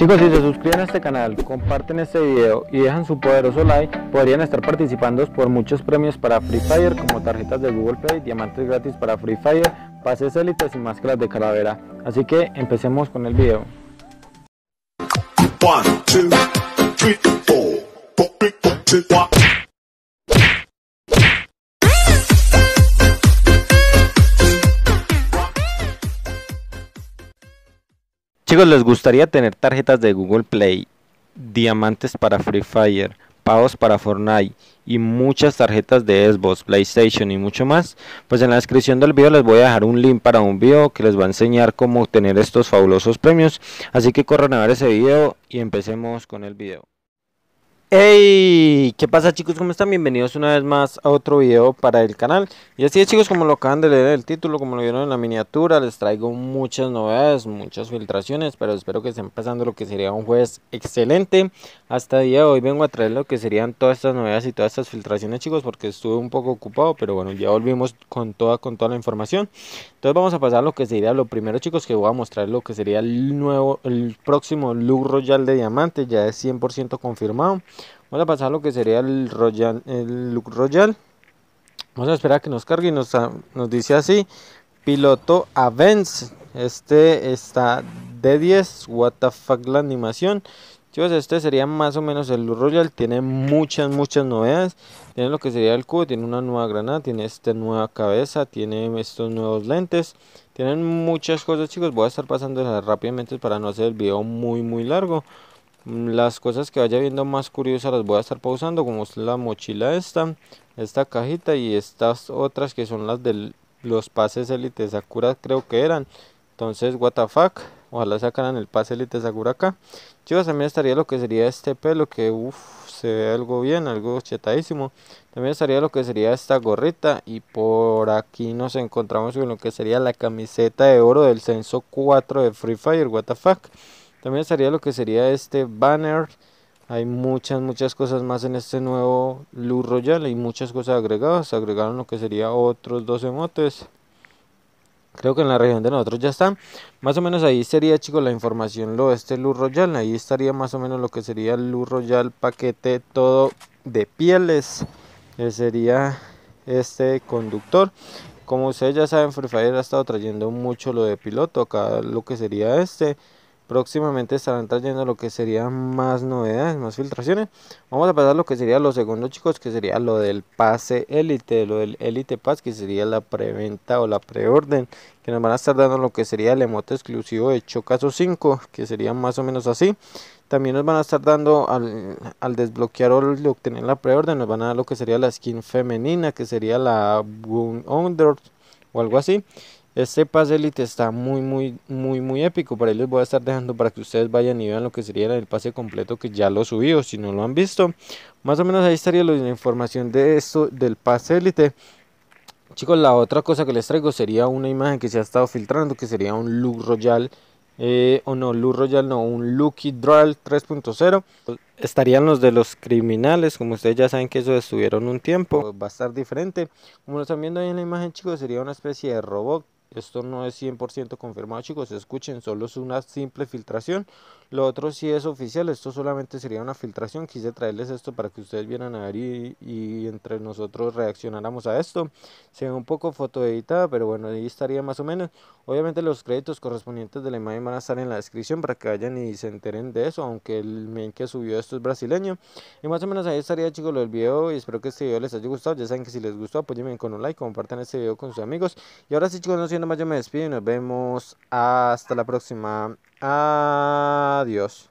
Chicos, si se suscriben a este canal, comparten este video y dejan su poderoso like, podrían estar participando por muchos premios para Free Fire como tarjetas de Google Play, diamantes gratis para Free Fire, pases élites y máscaras de calavera. Así que empecemos con el video. Chicos, ¿les gustaría tener tarjetas de Google Play, diamantes para Free Fire, pagos para Fortnite y muchas tarjetas de Xbox, PlayStation y mucho más? Pues en la descripción del video les voy a dejar un link para un video que les va a enseñar cómo obtener estos fabulosos premios. Así que corran a ver ese video y empecemos con el video. Hey, ¿qué pasa chicos? ¿Cómo están? Bienvenidos una vez más a otro video para el canal Y así es chicos, como lo acaban de leer el título, como lo vieron en la miniatura Les traigo muchas novedades, muchas filtraciones Pero espero que estén pasando lo que sería un jueves excelente Hasta el día de hoy vengo a traer lo que serían todas estas novedades y todas estas filtraciones chicos Porque estuve un poco ocupado, pero bueno, ya volvimos con toda, con toda la información Entonces vamos a pasar lo que sería lo primero chicos Que voy a mostrar lo que sería el nuevo, el próximo Look Royal de Diamante Ya es 100% confirmado vamos a pasar lo que sería el royal look royal vamos a esperar a que nos cargue y nos, dice así piloto avance este está de 10 what the fuck la animación Chicos, este sería más o menos el look Royal. Tiene muchas, muchas novedades. Tiene lo que sería el cubo, tiene una nueva granada, tiene esta nueva cabeza, tiene estos nuevos lentes. Tienen muchas cosas, chicos. Voy a estar pasándolas rápidamente para no hacer el video muy, muy largo las cosas que vaya viendo más curiosas las voy a estar pausando como es la mochila esta esta cajita y estas otras que son las de los pases élite Sakura creo que eran entonces what ojalá sacaran el pase élite Sakura acá chicos también estaría lo que sería este pelo que se ve algo bien algo chetadísimo también estaría lo que sería esta gorrita y por aquí nos encontramos con lo que sería la camiseta de oro del censo 4 de Free Fire what the también estaría lo que sería este banner. Hay muchas, muchas cosas más en este nuevo lu Royal. Hay muchas cosas agregadas. Agregaron lo que sería otros 12 emotes Creo que en la región de nosotros ya están. Más o menos ahí sería, chicos, la información lo de este Luz Royal. Ahí estaría más o menos lo que sería el Luz Royal paquete todo de pieles. Que eh, sería este conductor. Como ustedes ya saben, Free Fire ha estado trayendo mucho lo de piloto. Acá lo que sería este próximamente estarán trayendo lo que sería más novedades, más filtraciones. Vamos a pasar lo que sería lo segundo, chicos, que sería lo del pase élite, lo del elite pass, que sería la preventa o la preorden, que nos van a estar dando lo que sería el emote exclusivo de Chocaso 5, que sería más o menos así. También nos van a estar dando al, al desbloquear o obtener la preorden, nos van a dar lo que sería la skin femenina, que sería la Wound Under o algo así. Este pase élite está muy, muy, muy, muy épico. Por ahí les voy a estar dejando para que ustedes vayan y vean lo que sería el pase completo que ya lo subí o si no lo han visto. Más o menos ahí estaría la información de esto, del pase élite. Chicos, la otra cosa que les traigo sería una imagen que se ha estado filtrando, que sería un look royal. Eh, o no, Look Royal no, un Lucky Draw 3.0. Estarían los de los criminales, como ustedes ya saben que eso estuvieron un tiempo. Va a estar diferente. Como lo están viendo ahí en la imagen, chicos, sería una especie de robot esto no es 100% confirmado, chicos. Escuchen, solo es una simple filtración. Lo otro sí es oficial, esto solamente sería una filtración. Quise traerles esto para que ustedes vieran a ver y, entre nosotros reaccionáramos a esto. Se ve un poco foto editada pero bueno, ahí estaría más o menos. Obviamente los créditos correspondientes de la imagen van a estar en la descripción para que vayan y se enteren de eso, aunque el meme que subió esto es brasileño. Y más o menos ahí estaría chicos lo del video y espero que este video les haya gustado. Ya saben que si les gustó apóyenme con un like, compartan este video con sus amigos. Y ahora sí chicos, no siendo más yo me despido y nos vemos hasta la próxima. Adiós.